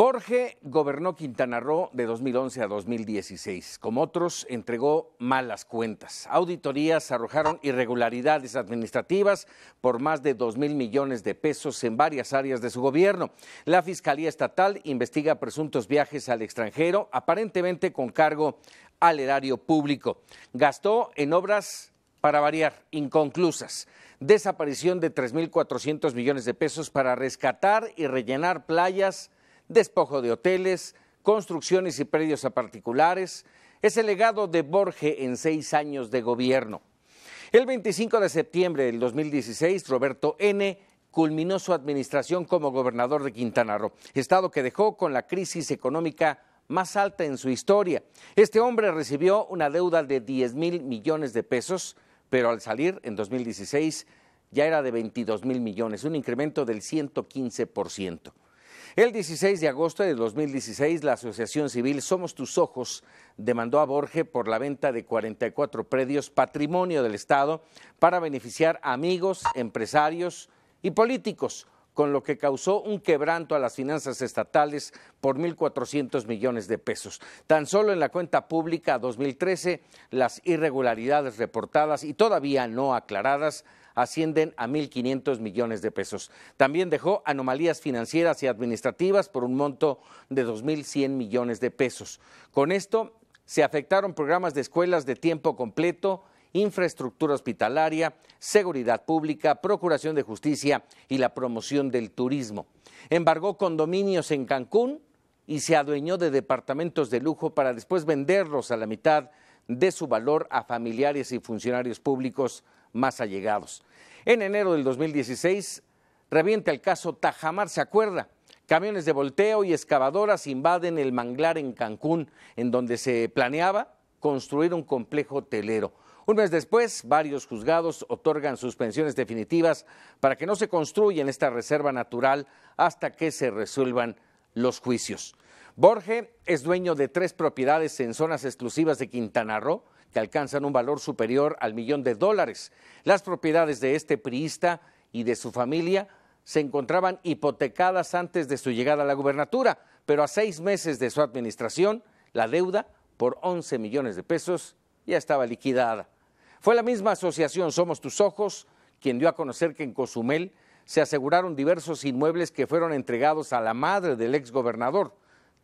Borge gobernó Quintana Roo de 2011 a 2016. Como otros, entregó malas cuentas. Auditorías arrojaron irregularidades administrativas por más de 2 mil millones de pesos en varias áreas de su gobierno. La Fiscalía Estatal investiga presuntos viajes al extranjero, aparentemente con cargo al erario público. Gastó en obras para variar, inconclusas. Desaparición de 3.400 millones de pesos para rescatar y rellenar playas despojo de hoteles, construcciones y predios a particulares, es el legado de Borge en seis años de gobierno. El 25 de septiembre del 2016, Roberto N. culminó su administración como gobernador de Quintana Roo, estado que dejó con la crisis económica más alta en su historia. Este hombre recibió una deuda de 10 mil millones de pesos, pero al salir en 2016 ya era de 22 mil millones, un incremento del 115%. El 16 de agosto de 2016, la Asociación Civil Somos Tus Ojos demandó a Borges por la venta de 44 predios patrimonio del Estado para beneficiar amigos, empresarios y políticos con lo que causó un quebranto a las finanzas estatales por 1.400 millones de pesos. Tan solo en la cuenta pública 2013, las irregularidades reportadas y todavía no aclaradas ascienden a 1.500 millones de pesos. También dejó anomalías financieras y administrativas por un monto de 2.100 millones de pesos. Con esto se afectaron programas de escuelas de tiempo completo, infraestructura hospitalaria, seguridad pública, procuración de justicia y la promoción del turismo. Embargó condominios en Cancún y se adueñó de departamentos de lujo para después venderlos a la mitad de su valor a familiares y funcionarios públicos más allegados. En enero del 2016 reviente el caso Tajamar, ¿se acuerda? Camiones de volteo y excavadoras invaden el manglar en Cancún, en donde se planeaba construir un complejo hotelero. Un mes después, varios juzgados otorgan suspensiones definitivas para que no se construya en esta reserva natural hasta que se resuelvan los juicios. Borge es dueño de tres propiedades en zonas exclusivas de Quintana Roo que alcanzan un valor superior al millón de dólares. Las propiedades de este priista y de su familia se encontraban hipotecadas antes de su llegada a la gubernatura, pero a seis meses de su administración, la deuda por 11 millones de pesos ya estaba liquidada. Fue la misma asociación Somos Tus Ojos quien dio a conocer que en Cozumel se aseguraron diversos inmuebles que fueron entregados a la madre del exgobernador,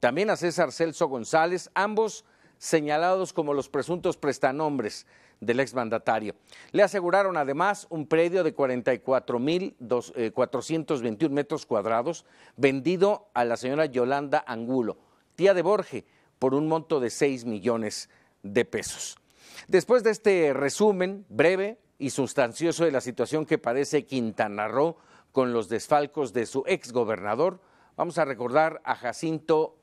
también a César Celso González, ambos señalados como los presuntos prestanombres del exmandatario. Le aseguraron además un predio de 44.421 eh, metros cuadrados vendido a la señora Yolanda Angulo, tía de Borge, por un monto de 6 millones de pesos. Después de este resumen breve y sustancioso de la situación que padece Quintana Roo con los desfalcos de su exgobernador, vamos a recordar a Jacinto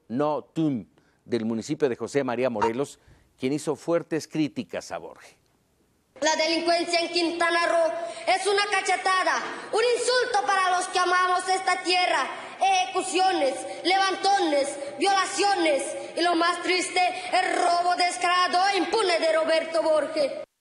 Tum del municipio de José María Morelos, quien hizo fuertes críticas a Borges. La delincuencia en Quintana Roo es una cachatada, un insulto para los que amamos esta tierra. Ejecuciones, levantones, violaciones y lo más triste, el robo descarado e impune de Roberto Borges.